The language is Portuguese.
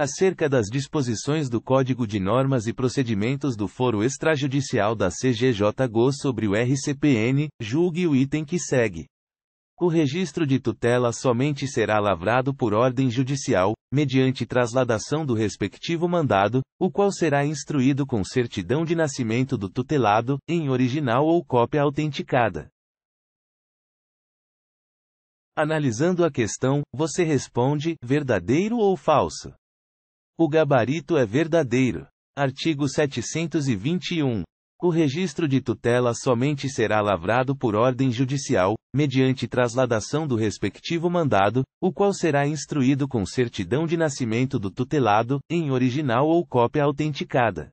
acerca das disposições do Código de Normas e Procedimentos do Foro Extrajudicial da CGJ-GO sobre o RCPN, julgue o item que segue. O registro de tutela somente será lavrado por ordem judicial, mediante trasladação do respectivo mandado, o qual será instruído com certidão de nascimento do tutelado, em original ou cópia autenticada. Analisando a questão, você responde: verdadeiro ou falso? O gabarito é verdadeiro. Artigo 721. O registro de tutela somente será lavrado por ordem judicial, mediante trasladação do respectivo mandado, o qual será instruído com certidão de nascimento do tutelado, em original ou cópia autenticada.